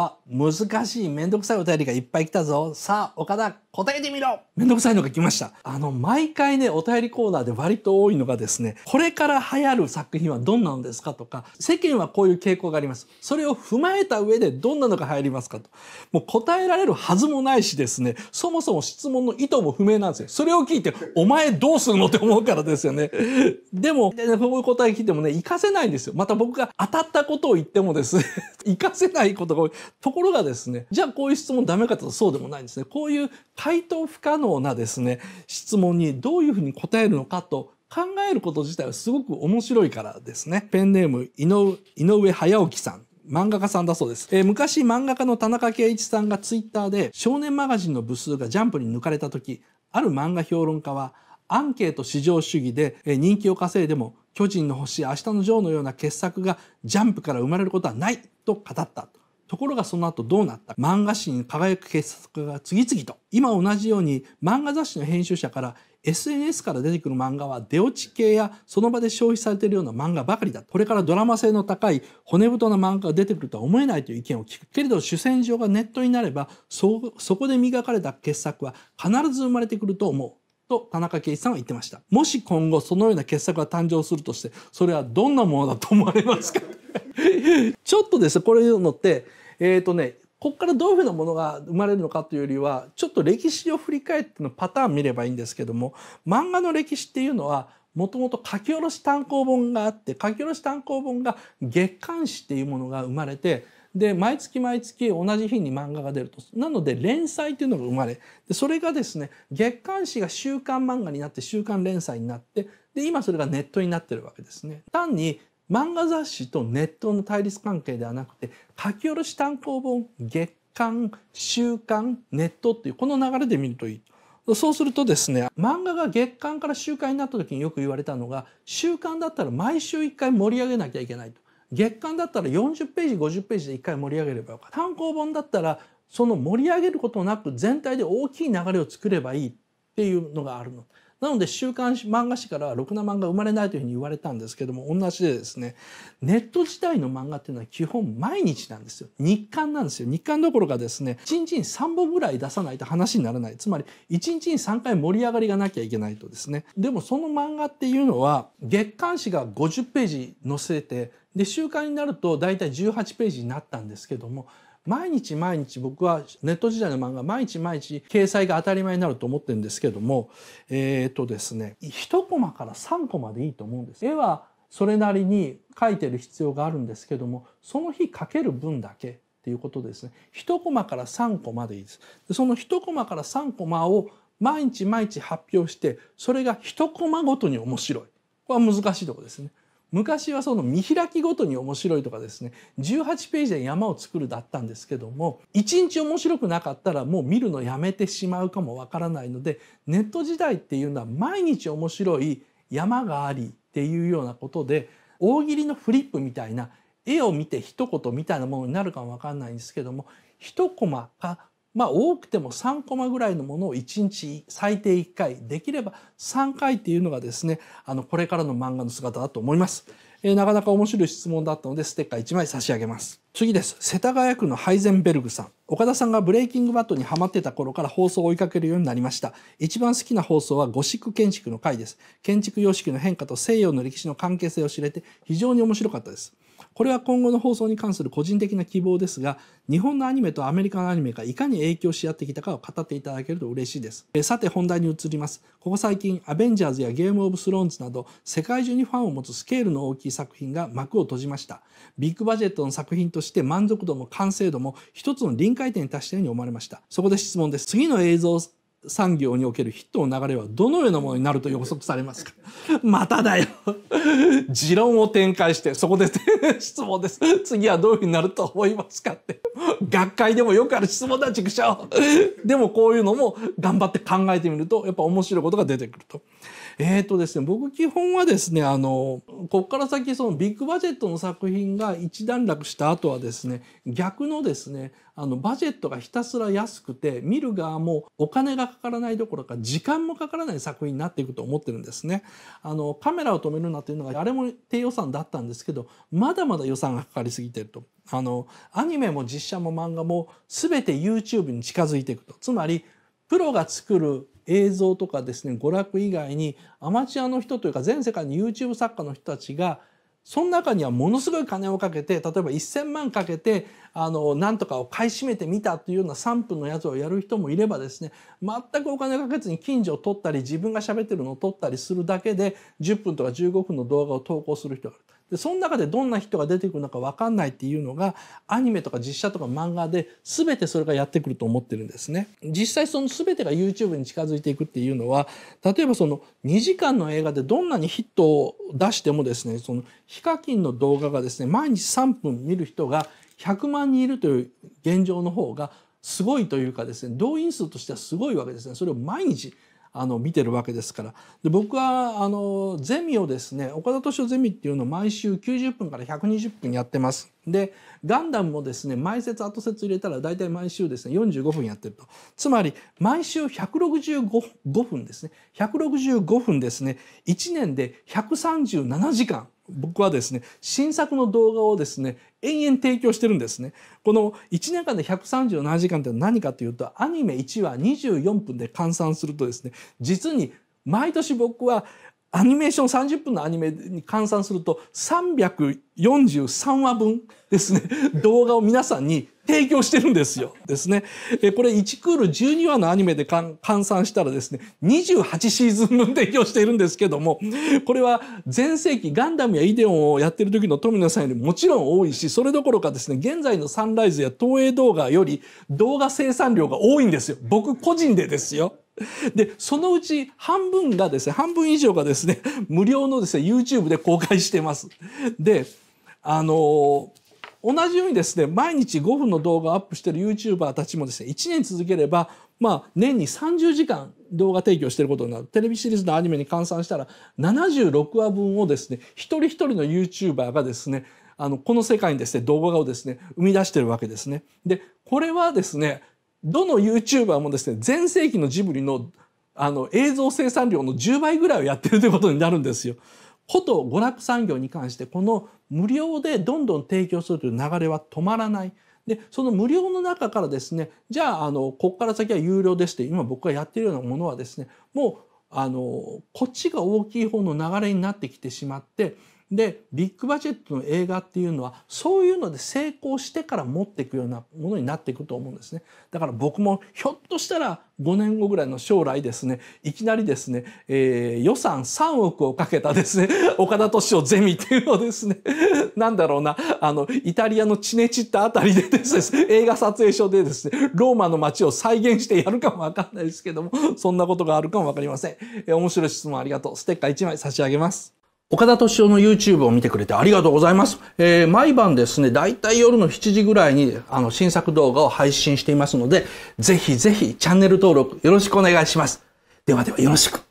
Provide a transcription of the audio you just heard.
は難しいめんどくさいお便りがいっぱい来たぞ。さあ、岡田、答えてみろめんどくさいのが来ました。あの、毎回ね、お便りコーナーで割と多いのがですね、これから流行る作品はどんなのですかとか、世間はこういう傾向があります。それを踏まえた上でどんなのが流行りますかと。もう答えられるはずもないしですね、そもそも質問の意図も不明なんですよ。それを聞いて、お前どうするのって思うからですよね。でも、ね、こういう答え聞いてもね、活かせないんですよ。また僕が当たったことを言ってもですね、活かせないことが多い。ところがですね、じゃあこういう質問ダメかとそうでもないんですね。こういう回答不可能なですね、質問にどういうふうに答えるのかと考えること自体はすごく面白いからですね。ペンネーム、井上早起さん。漫画家さんだそうです。えー、昔漫画家の田中圭一さんがツイッターで少年マガジンの部数がジャンプに抜かれた時、ある漫画評論家はアンケート至上主義で、えー、人気を稼いでも巨人の星、明日のジョーのような傑作がジャンプから生まれることはないと語った。ところがその後どうなった漫画誌に輝く傑作が次々と今同じように漫画雑誌の編集者から SNS から出てくる漫画は出落ち系やその場で消費されているような漫画ばかりだ。これからドラマ性の高い骨太な漫画が出てくるとは思えないという意見を聞く。けれど主戦場がネットになればそ、そこで磨かれた傑作は必ず生まれてくると思う。と田中圭一さんは言ってました。もし今後そのような傑作が誕生するとして、それはどんなものだと思われますかちょっとですね、これいうのって、えっ、ー、とね、こっからどういうふうなものが生まれるのかというよりは、ちょっと歴史を振り返ってのパターン見ればいいんですけども、漫画の歴史っていうのは、もともと書き下ろし単行本があって、書き下ろし単行本が月刊誌っていうものが生まれて、で、毎月毎月同じ日に漫画が出ると。なので、連載っていうのが生まれ。で、それがですね、月刊誌が週刊漫画になって、週刊連載になって、で、今それがネットになってるわけですね。単に漫画雑誌とネットの対立関係ではなくて書き下ろし単行本月刊週刊ネットっていうこの流れで見るといい。そうするとですね漫画が月刊から週刊になった時によく言われたのが週刊だったら毎週1回盛り上げなきゃいけないと月刊だったら40ページ50ページで1回盛り上げればよかった単行本だったらその盛り上げることなく全体で大きい流れを作ればいいっていうのがあるの。なので週刊漫画誌からろくな漫画生まれないというふうに言われたんですけども同じでですねネット時代の漫画っていうのは基本毎日なんですよ日刊なんですよ日刊どころかですね1日に3本ぐらい出さないと話にならないつまり1日に3回盛り上がりがなきゃいけないとですねでもその漫画っていうのは月刊誌が50ページ載せてで週刊になると大体18ページになったんですけども毎日毎日僕はネット時代の漫画毎日毎日掲載が当たり前になると思ってるんですけどもえっ、ー、とですね1コマから3コマでいいと思うんです。絵はそれなりに書いてる必要があるんですけどもその日描ける分だけっていうことですね1コマから3コマでいいですその1コマから3コマを毎日毎日発表してそれが1コマごとに面白いこれは難しいとこですね昔はその見開きごとに面白いとかですね18ページで山を作るだったんですけども1日面白くなかったらもう見るのやめてしまうかもわからないのでネット時代っていうのは毎日面白い山がありっていうようなことで大喜利のフリップみたいな絵を見て一言みたいなものになるかもわかんないんですけども一コマかまあ多くても3コマぐらいのものを1日最低1回できれば3回っていうのがですねあのこれからの漫画の姿だと思います、えー、なかなか面白い質問だったのでステッカー1枚差し上げます次です世田谷区のハイゼンベルグさん岡田さんがブレイキングバットにハマってた頃から放送を追いかけるようになりました一番好きな放送はゴシック建築の回です建築様式の変化と西洋の歴史の関係性を知れて非常に面白かったですこれは今後の放送に関する個人的な希望ですが、日本のアニメとアメリカのアニメがいかに影響し合ってきたかを語っていただけると嬉しいです。えさて本題に移ります。ここ最近、アベンジャーズやゲームオブスローンズなど、世界中にファンを持つスケールの大きい作品が幕を閉じました。ビッグバジェットの作品として満足度も完成度も一つの臨界点に達したように思われました。そこで質問です。次の映像産業におけるヒットの流れはどのようなものになると予測されますか まただよ持論を展開して、そこで質問です。次はどういうふうになると思いますかって。学会でもよくある質問だ、畜生。でもこういうのも頑張って考えてみると、やっぱ面白いことが出てくると。えっ、ー、とですね、僕基本はですね、あの、ここから先そのビッグバジェットの作品が一段落した後はですね、逆のですね、あのバジェットがひたすら安くて見る側もお金がかからないどころか時間もかからない作品になっていくと思ってるんですね。あのカメラを止めるなというのがあれも低予算だったんですけどまだまだ予算がかかりすぎてると。あのアニメも実写も漫画も全て YouTube に近づいていくと。つまりプロが作る映像とかですね娯楽以外にアマチュアの人というか全世界の YouTube 作家の人たちがその中にはものすごい金をかけて例えば1,000万かけてあのなんとかを買い占めてみたというような3分のやつをやる人もいればですね全くお金かけずに近所を撮ったり自分が喋ってるのを撮ったりするだけで10分とか15分の動画を投稿する人がいる。でその中でどんな人が出てくるのか分かんないっていうのがアニメとか実写とか漫画で全てそれがやってくると思ってるんですね。実際その全てが YouTube に近づいていくっていうのは例えばその2時間の映画でどんなにヒットを出してもですねそのヒカキンの動画がですね毎日3分見る人が100万人いるという現状の方がすごいというかですね動員数としてはすごいわけですねそれを毎日あの見てるわけですからで僕はあのゼミをですね岡田司夫ゼミっていうのを毎週90分から120分やってますでガンダムもですね毎節後節入れたら大体毎週ですね45分やってるとつまり毎週165分ですね165分ですね1年で137時間僕はですね新作の動画をですね延々提供してるんですねこの1年間で137時間って何かというとアニメ1話24分で換算するとですね実に毎年僕はアニメーション30分のアニメに換算すると343話分ですね動画を皆さんに提供してるんですよ。ですね。えこれ1クール12話のアニメで換算したらですね、28シーズン分提供しているんですけども、これは前世紀ガンダムやイデオンをやってる時の富野さんよりもちろん多いし、それどころかですね、現在のサンライズや東映動画より動画生産量が多いんですよ。僕個人でですよ。で、そのうち半分がですね、半分以上がですね、無料のですね、YouTube で公開してます。で、あのー同じようにですね毎日5分の動画をアップしている YouTuber たちもですね1年続ければまあ年に30時間動画提供していることになるテレビシリーズのアニメに換算したら76話分をですね一人一人の YouTuber がですねあのこの世界にですね動画をですね生み出してるわけですね。でこれはですねどの YouTuber もですね全盛期のジブリのあの映像生産量の10倍ぐらいをやってるということになるんですよ。ほと娯楽産業に関してこの無料でどんどん提供するという流れは止まらない。でその無料の中からですねじゃああのここから先は有料ですって今僕がやってるようなものはですねもうあのこっちが大きい方の流れになってきてしまってでビッグバジェットの映画っていうのはそういうので成功してから持っていくようなものになっていくと思うんですねだから僕もひょっとしたら5年後ぐらいの将来ですねいきなりですね、えー、予算3億をかけたですね 岡田敏夫ゼミっていうのをですね なんだろうなあのイタリアのチネチったあたりでですね 映画撮影所でですねローマの街を再現してやるかもわかんないですけどもそんなことがあるかもわかりません、えー、面白い質問ありがとうステッカー1枚差し上げます岡田敏夫の YouTube を見てくれてありがとうございます。えー、毎晩ですね、だいたい夜の7時ぐらいに、あの、新作動画を配信していますので、ぜひぜひチャンネル登録よろしくお願いします。ではではよろしく。